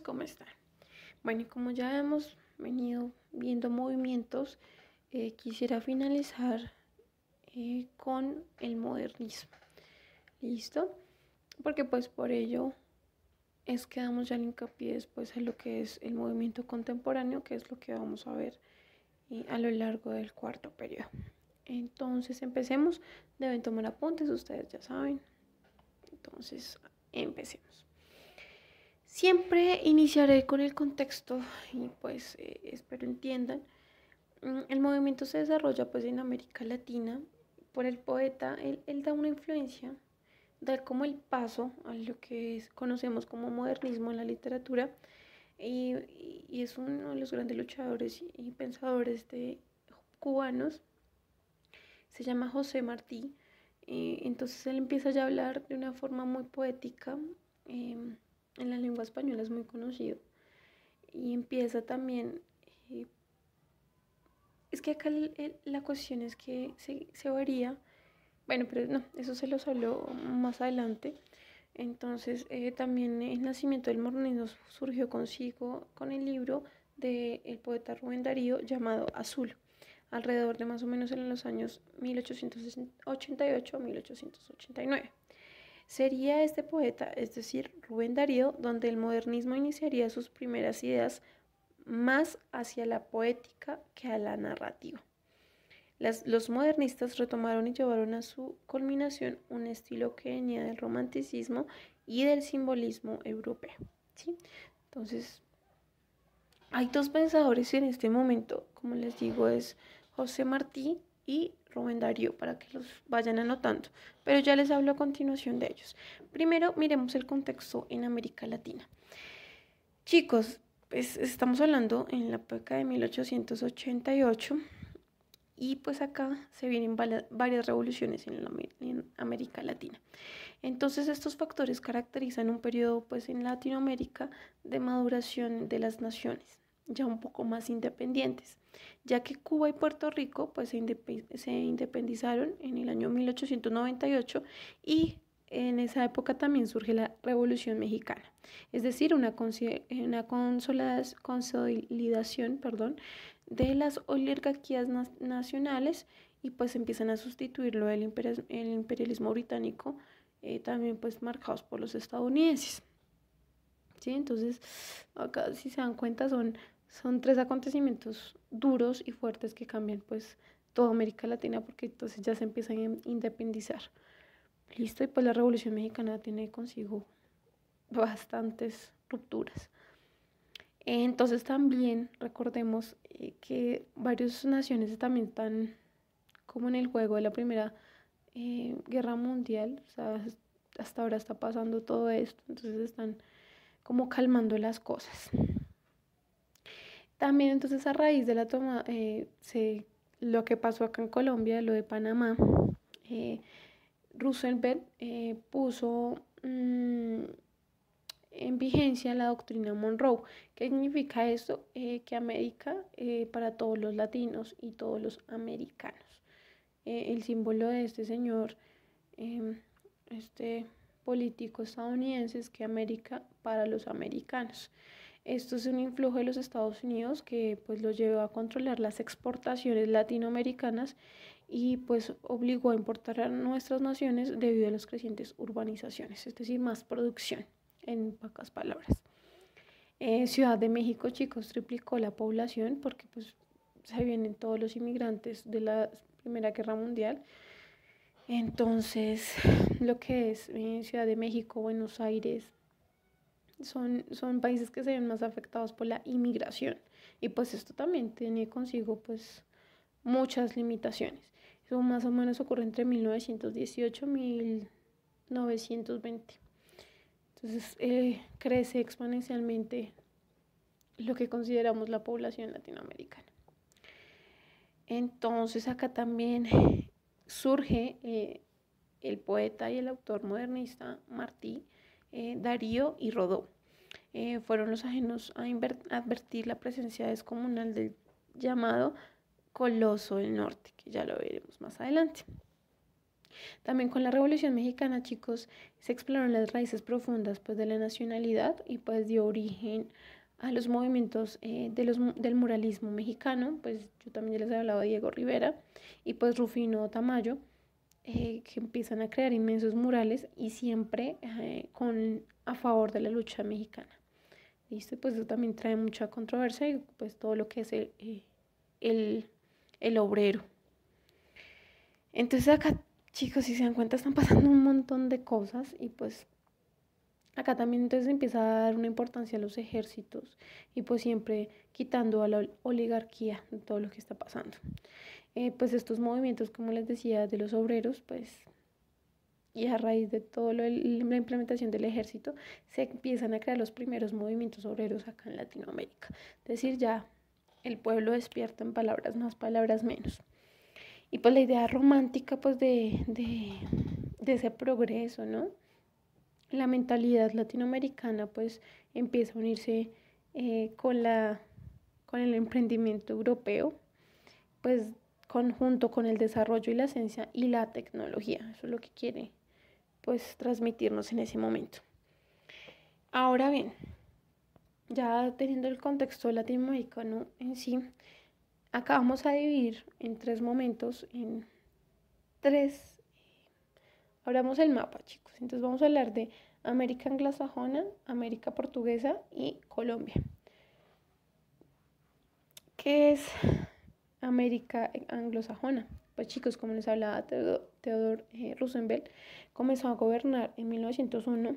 ¿cómo están? Bueno, y como ya hemos venido viendo movimientos, eh, quisiera finalizar eh, con el modernismo. ¿Listo? Porque pues por ello es que damos ya el hincapié después a lo que es el movimiento contemporáneo, que es lo que vamos a ver eh, a lo largo del cuarto periodo. Entonces empecemos, deben tomar apuntes, ustedes ya saben. Entonces empecemos. Siempre iniciaré con el contexto y pues eh, espero entiendan. Mm, el movimiento se desarrolla pues en América Latina por el poeta, él, da una influencia, da como el paso a lo que conocemos como modernismo en la literatura y, y, es uno de los grandes luchadores y pensadores de cubanos. Se llama José Martí. y eh, entonces él empieza ya a hablar de una forma muy poética. Eh, en la lengua española es muy conocido. Y empieza también... Eh, es que acá la cuestión es que se, se varía. Bueno, pero no, eso se los habló más adelante. Entonces, eh, también el nacimiento del mornino surgió consigo con el libro del poeta Rubén Darío llamado Azul, alrededor de más o menos en los años 1888-1889 sería este poeta, es decir, Rubén Darío, donde el modernismo iniciaría sus primeras ideas más hacia la poética que a la narrativa. los modernistas retomaron y llevaron a su culminación un estilo que venía del romanticismo y del simbolismo europeo. ¿sí? Entonces, hay dos pensadores en este momento, como les digo, es José Martí y Rubén para que los vayan anotando, pero ya les hablo a continuación de ellos. Primero miremos el contexto en América Latina. Chicos, pues estamos hablando en la época de 1888 y pues acá se vienen varias revoluciones en, en América Latina. Entonces estos factores caracterizan un periodo pues en Latinoamérica de maduración de las naciones ya un poco más independientes, ya que Cuba y Puerto Rico pues, se, independizaron en el año 1898 y en esa época también surge la Revolución Mexicana, es decir, una, una consolidación perdón, de las oligarquías nacionales y pues empiezan a sustituirlo el, imperialismo británico, eh, también pues marcados por los estadounidenses. ¿Sí? Entonces, acá si se dan cuenta son son tres acontecimientos duros y fuertes que cambian pues toda América Latina porque entonces pues, ya se empiezan a independizar. Listo, y pues la Revolución Mexicana tiene consigo bastantes rupturas. Entonces también recordemos eh, que varias naciones también están como en el juego de la Primera eh, Guerra Mundial, hasta ahora está pasando todo esto, entonces están como calmando las cosas. También entonces a raíz de la toma, eh, lo que pasó acá en Colombia, lo de Panamá, eh, Roosevelt eh, puso mm, en vigencia la doctrina Monroe. ¿Qué significa esto? Eh, que América para todos los latinos y todos los americanos. el símbolo de este señor, em, este político estadounidense, es que América para los americanos. Esto es un influjo de los Estados Unidos que pues lo llevó a controlar las exportaciones latinoamericanas y pues obligó a importar a nuestras naciones debido a las crecientes urbanizaciones, es decir, más producción, en pocas palabras. Eh, Ciudad de México, chicos, triplicó la población porque pues se vienen todos los inmigrantes de la Primera Guerra Mundial. Entonces, lo que es eh, Ciudad de México, Buenos Aires, son, países que se ven más afectados por la inmigración. Y pues esto también tiene consigo pues muchas limitaciones. Eso más o menos ocurre entre 1918 y 1920. Entonces eh, crece exponencialmente lo que consideramos la población latinoamericana. Entonces acá también surge eh, el poeta y el autor modernista Martí, eh, Darío y Rodó. Eh, fueron los ajenos a advertir la presencia descomunal del llamado Coloso del Norte, que ya lo veremos más adelante. También con la Revolución Mexicana, chicos, se exploraron las raíces profundas pues, de la nacionalidad y pues dio origen a los movimientos eh, del muralismo mexicano, pues yo también les he hablado de Diego Rivera y pues Rufino Tamayo, eh, que empiezan a crear inmensos murales y siempre con, a favor de la lucha mexicana. Pues eso también trae mucha controversia y pues todo lo que es eh, el, el, obrero. Entonces acá, chicos, si se dan cuenta, están pasando un montón de cosas y pues acá también entonces empieza a dar una importancia a los ejércitos y pues siempre quitando a la oligarquía todo lo que está pasando. Eh, pues estos movimientos, como les decía, de los obreros, pues y a raíz de todo lo la implementación del ejército se empiezan a crear los primeros movimientos obreros acá en Latinoamérica. Es decir, ya el pueblo despierta en palabras más, palabras menos. Y pues la idea romántica pues de, de, de ese progreso, ¿no? La mentalidad latinoamericana pues empieza a unirse eh, con, la, con el emprendimiento europeo, pues conjunto con el desarrollo y la ciencia y la tecnología. Eso es lo que quiere pues transmitirnos en ese momento. Ahora bien, ya teniendo el contexto latinoamericano en sí, acá vamos a dividir en tres momentos, en tres, abramos el mapa chicos, entonces vamos a hablar de América anglosajona, América portuguesa y Colombia. ¿Qué es América anglosajona? Pues chicos, como les hablaba, Theodore eh, Roosevelt comenzó a gobernar en 1901,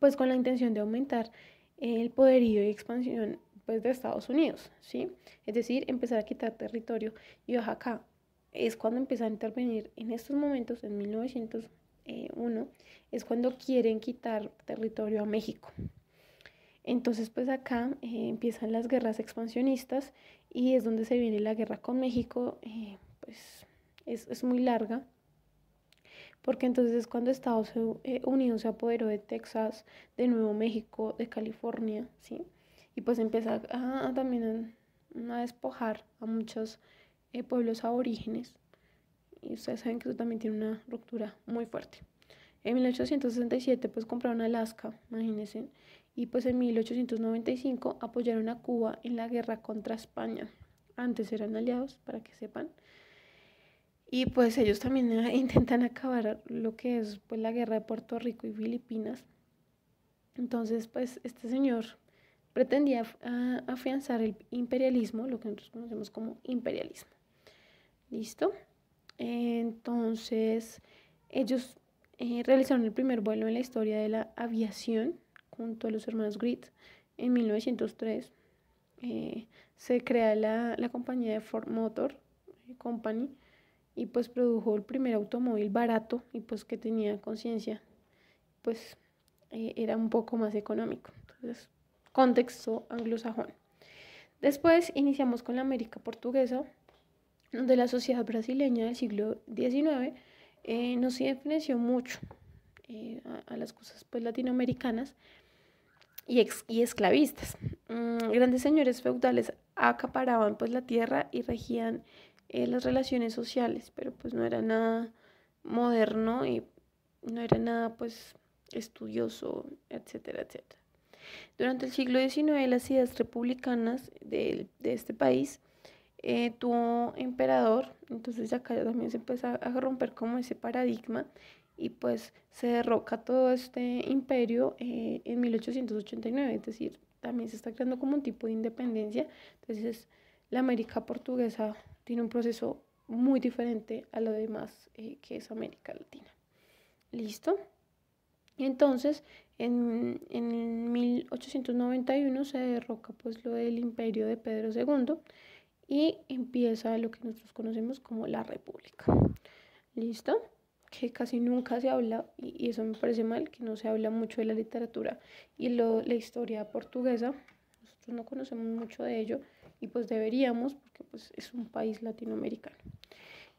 pues con la intención de aumentar el poderío y expansión pues, de Estados Unidos, ¿sí? Es decir, empezar a quitar territorio y Oaxaca es cuando empieza a intervenir en estos momentos, en 1901, es cuando quieren quitar territorio a México. Entonces, pues acá eh, empiezan las guerras expansionistas y es donde se viene la guerra con México, eh, pues es, es muy larga porque entonces cuando Estados eh, Unidos se apoderó de Texas, de Nuevo México, de California, ¿sí? Y pues empieza también a, despojar a muchos eh, pueblos aborígenes. Y ustedes saben que eso también tiene una ruptura muy fuerte. En 1867 pues compraron Alaska, imagínense, y pues en 1895 apoyaron a Cuba en la guerra contra España. Antes eran aliados, para que sepan. Y pues ellos también ah, intentan acabar lo que es pues, la guerra de Puerto Rico y Filipinas. Entonces, pues este señor pretendía ah, afianzar el imperialismo, lo que nosotros conocemos como imperialismo. ¿Listo? Entonces, ellos eh, realizaron el primer vuelo en la historia de la aviación junto a los hermanos Grit en 1903. Eh, se crea la, la compañía de Ford Motor Company y pues produjo el primer automóvil barato y pues que tenía conciencia, pues eh, era un poco más económico. Entonces, contexto anglosajón. Después iniciamos con la América portuguesa, donde la sociedad brasileña del siglo XIX eh, nos no mucho eh, a, las cosas pues, latinoamericanas y, y esclavistas. Mm, grandes señores feudales acaparaban pues, la tierra y regían eh, las relaciones sociales, pero pues no era nada moderno y no era nada pues estudioso, etcétera, etcétera. Durante el siglo XIX las ideas republicanas de, de este país eh, tuvo emperador, entonces acá también se empieza a romper como ese paradigma y pues se derroca todo este imperio eh, en 1889, es decir, también se está creando como un tipo de independencia, entonces la América portuguesa tiene un proceso muy diferente a lo demás eh, que es América Latina. ¿Listo? Entonces, en, 1891 se derroca pues lo del imperio de Pedro II y empieza lo que nosotros conocemos como la república. ¿Listo? Que casi nunca se habla, y, eso me parece mal, que no se habla mucho de la literatura y la historia portuguesa. Nosotros no conocemos mucho de ello y pues deberíamos porque pues es un país latinoamericano.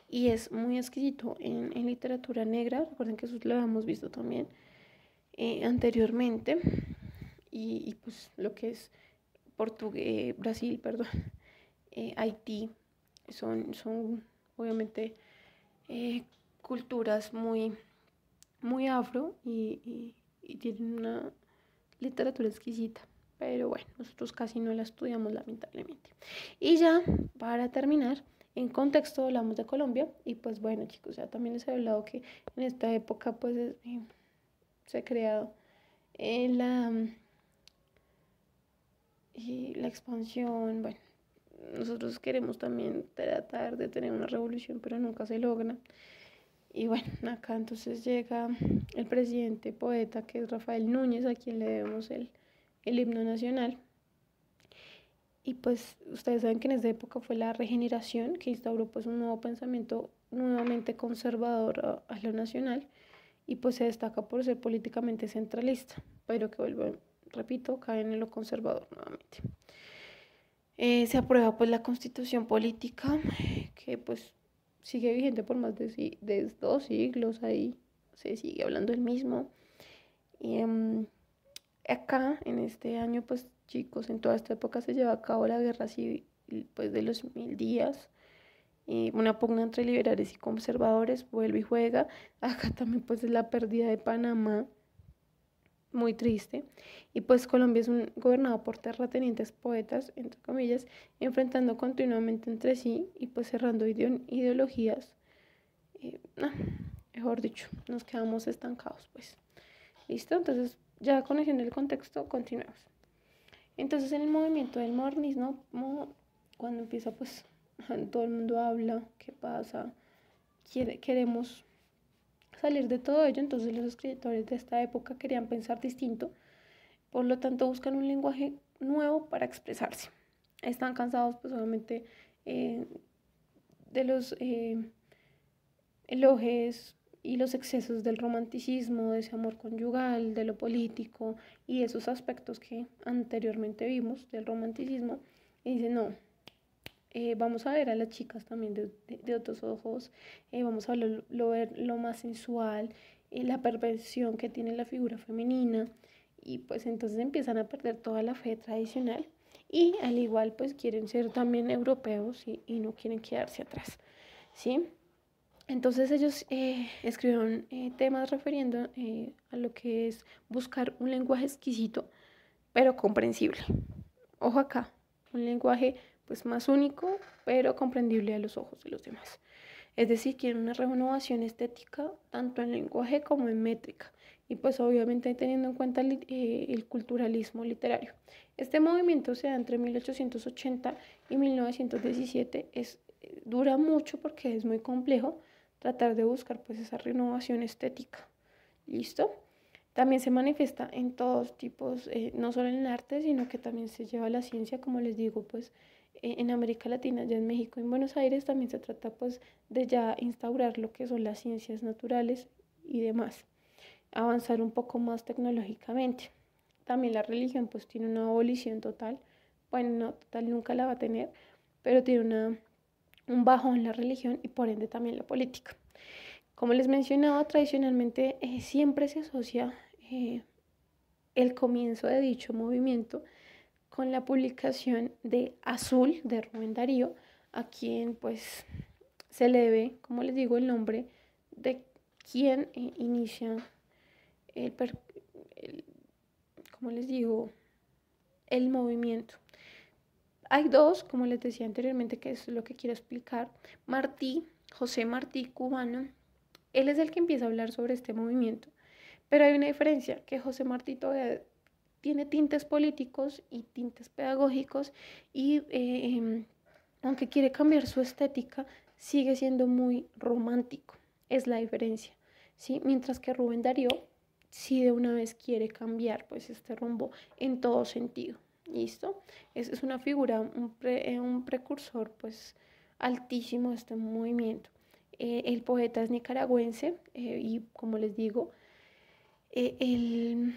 Y es muy exquisito en, literatura negra, recuerden que eso lo hemos visto también eh, anteriormente, y, pues lo que es Portugués, eh, Brasil, perdón, eh, Haití, son, son obviamente culturas muy, muy afro y, y tienen una literatura exquisita pero bueno, nosotros casi no la estudiamos lamentablemente. Y ya, para terminar, en contexto hablamos de Colombia y pues bueno chicos, ya también les he hablado que en esta época pues eh, se ha creado eh, la, y la expansión, bueno, nosotros queremos también tratar de tener una revolución pero nunca se logra. Y bueno, acá entonces llega el presidente poeta que es Rafael Núñez, a quien le debemos el el himno nacional. Y pues ustedes saben que en esa época fue la regeneración que instauró pues un nuevo pensamiento nuevamente conservador a, lo nacional y pues se destaca por ser políticamente centralista, pero que vuelvo, repito, cae en lo conservador nuevamente. Eh, se aprueba pues la constitución política que pues sigue vigente por más de, dos siglos ahí se sigue hablando el mismo y, em, acá en este año, pues chicos, en toda esta época se lleva a cabo la guerra civil pues, de los mil días. Y una pugna entre liberales y conservadores vuelve y juega. Acá también pues es la pérdida de Panamá, muy triste. Y pues Colombia es un gobernado por terratenientes poetas, entre comillas, enfrentando continuamente entre sí y pues cerrando ideologías. mejor dicho, nos quedamos estancados pues. ¿Listo? Entonces ya conociendo el contexto, continuamos. Entonces en el movimiento del modernismo, ¿no? cuando empieza pues todo el mundo habla, qué pasa, Quiere, queremos salir de todo ello, entonces los escritores de esta época querían pensar distinto, por lo tanto buscan un lenguaje nuevo para expresarse. Están cansados pues obviamente eh, de los eh, elogios y los excesos del romanticismo, de ese amor conyugal, de lo político y esos aspectos que anteriormente vimos del romanticismo. Y dice, no, eh, vamos a ver a las chicas también de, de, otros ojos, eh, vamos a ver lo, más sensual, eh, la perversión que tiene la figura femenina. Y pues entonces empiezan a perder toda la fe tradicional y al igual pues quieren ser también europeos y, y no quieren quedarse atrás. ¿Sí? Entonces ellos eh, escribieron eh, temas refiriendo eh, a lo que es buscar un lenguaje exquisito, pero comprensible. Ojo acá, un lenguaje pues más único, pero comprendible a los ojos de los demás. Es decir, quieren una renovación estética tanto en lenguaje como en métrica y pues obviamente teniendo en cuenta el, el, culturalismo literario. Este movimiento se da entre 1880 y 1917, es, dura mucho porque es muy complejo tratar de buscar pues esa renovación estética. ¿Listo? También se manifiesta en todos tipos, eh, no solo en el arte, sino que también se lleva a la ciencia, como les digo, pues eh, en América Latina, ya en México y en Buenos Aires también se trata pues de ya instaurar lo que son las ciencias naturales y demás, avanzar un poco más tecnológicamente. También la religión pues tiene una abolición total, bueno, no total nunca la va a tener, pero tiene una un bajón la religión y por ende también la política. Como les mencionaba, tradicionalmente eh, siempre se asocia eh, el comienzo de dicho movimiento con la publicación de Azul de Rubén Darío, a quien pues se le debe, como les digo, el nombre de quien eh, inicia como les digo, el movimiento. Hay dos, como les decía anteriormente, que es lo que quiero explicar. Martí, José Martí, cubano, él es el que empieza a hablar sobre este movimiento. Pero hay una diferencia, que José Martí todavía tiene tintes políticos y tintes pedagógicos y eh, em, aunque quiere cambiar su estética, sigue siendo muy romántico. Es la diferencia. ¿sí? Mientras que Rubén Darío sí de una vez quiere cambiar pues este rumbo en todo sentido. ¿Listo? Es, es una figura, un, eh, un precursor pues altísimo de este movimiento. Eh, el poeta es nicaragüense eh, y como les digo, él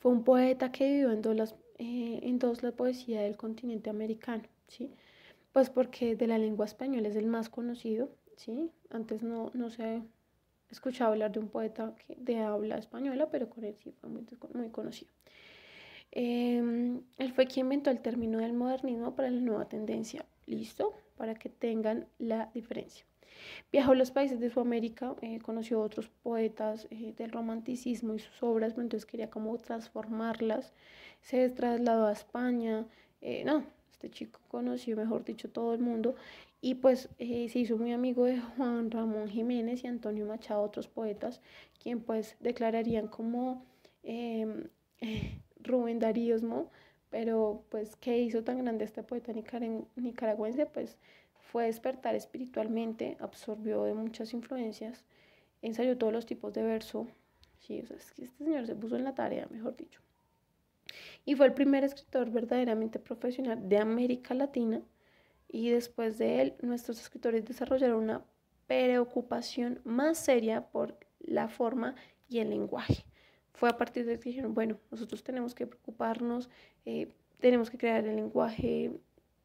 fue un poeta que vivió en todas las, en dos la poesía del continente americano, ¿sí? Pues porque de la lengua española es el más conocido, ¿sí? Antes no, no se escuchaba hablar de un poeta que, de habla española, pero con él sí fue muy, muy conocido. Em, él fue quien inventó el término del modernismo para la nueva tendencia. Listo, para que tengan la diferencia. Viajó a los países de Sudamérica, eh, conoció a otros poetas eh, del romanticismo y sus obras, pero entonces quería como transformarlas. Se trasladó a España. Eh, no, este chico conoció, mejor dicho, todo el mundo y pues se hizo muy amigo de Juan Ramón Jiménez y Antonio Machado, otros poetas, quien pues declararían como em, darismo, pero pues ¿qué hizo tan grande este poeta nicaragüense? Pues fue despertar espiritualmente, absorbió de muchas influencias, ensayó todos los tipos de verso, sí, este señor se puso en la tarea, mejor dicho. Y fue el primer escritor verdaderamente profesional de América Latina y después de él nuestros escritores desarrollaron una preocupación más seria por la forma y el lenguaje fue a partir de que dijeron, bueno, nosotros tenemos que preocuparnos, eh, tenemos que crear el lenguaje,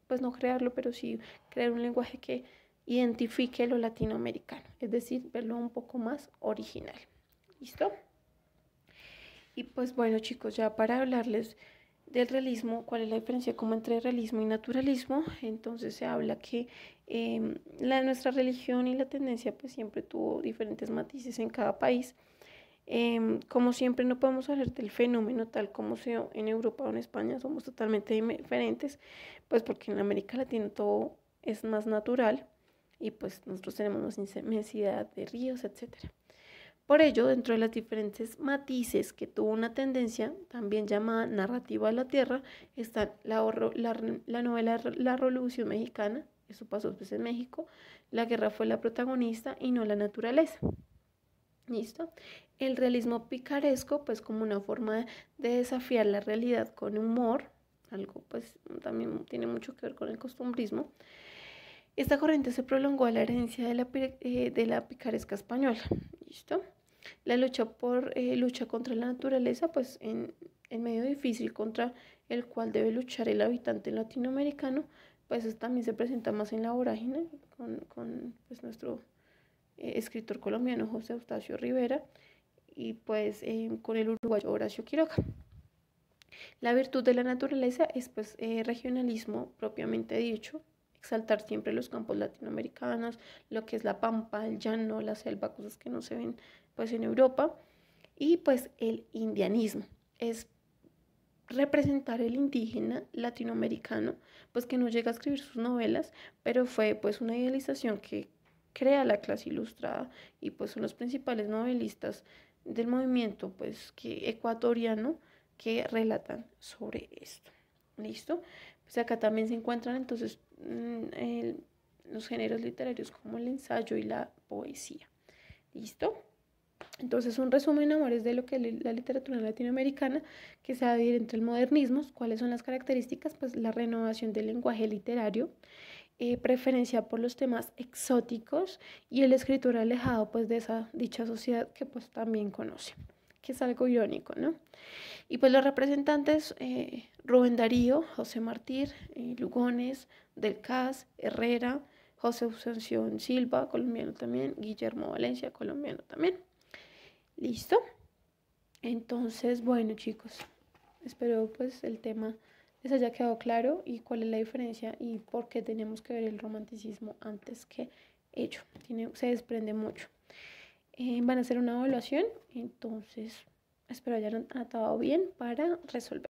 pues no crearlo, pero sí crear un lenguaje que identifique lo latinoamericano, es decir, verlo un poco más original. ¿Listo? Y pues bueno chicos, ya para hablarles del realismo, cuál es la diferencia como entre realismo y naturalismo, entonces se habla que em, la, nuestra religión y la tendencia pues siempre tuvo diferentes matices en cada país Em, como siempre, no podemos hablar del fenómeno tal como se en Europa o en España, somos totalmente diferentes, pues porque en América Latina todo es más natural y pues nosotros tenemos más inmensidad de ríos, etc. Por ello, dentro de las diferentes matices que tuvo una tendencia, también llamada narrativa de la tierra, está la, la, novela La Revolución Mexicana, eso pasó pues en México, la guerra fue la protagonista y no la naturaleza. ¿Listo? El realismo picaresco, pues como una forma de desafiar la realidad con humor, algo pues también tiene mucho que ver con el costumbrismo. Esta corriente se prolongó a la herencia de la, eh, de la picaresca española. ¿Listo? La lucha por eh, lucha contra la naturaleza, pues en medio difícil contra el cual debe luchar el habitante latinoamericano, pues también se presenta más en la vorágine con, con pues, nuestro eh, escritor colombiano José Eustacio Rivera y pues em, con el uruguayo Horacio Quiroga. La virtud de la naturaleza es pues eh, regionalismo propiamente dicho, exaltar siempre los campos latinoamericanos, lo que es la pampa, el llano, la selva, cosas que no se ven pues en Europa, y pues el indianismo, es representar el indígena latinoamericano, pues que no llega a escribir sus novelas, pero fue pues una idealización que crea la clase ilustrada y pues son los principales novelistas del movimiento pues que ecuatoriano que relatan sobre esto. ¿Listo? Pues acá también se encuentran entonces mm, los géneros literarios como el ensayo y la poesía. ¿Listo? Entonces, un resumen, amores, de lo que la literatura latinoamericana, que se va a dividir entre el modernismo, cuáles son las características, pues la renovación del lenguaje literario, eh, preferencia por los temas exóticos y el escritor alejado pues de esa dicha sociedad que pues también conoce, que es algo irónico, ¿no? Y pues los representantes eh, Rubén Darío, José Martí eh, Lugones, Del Cas, Herrera, José Usanción Silva, colombiano también, Guillermo Valencia, colombiano también. ¿Listo? Entonces, bueno chicos, espero pues el tema eso ya quedó claro y cuál es la diferencia y por qué tenemos que ver el romanticismo antes que ello. Tiene, se desprende mucho. Eh, van a hacer una evaluación, entonces espero hayan atado bien para resolver.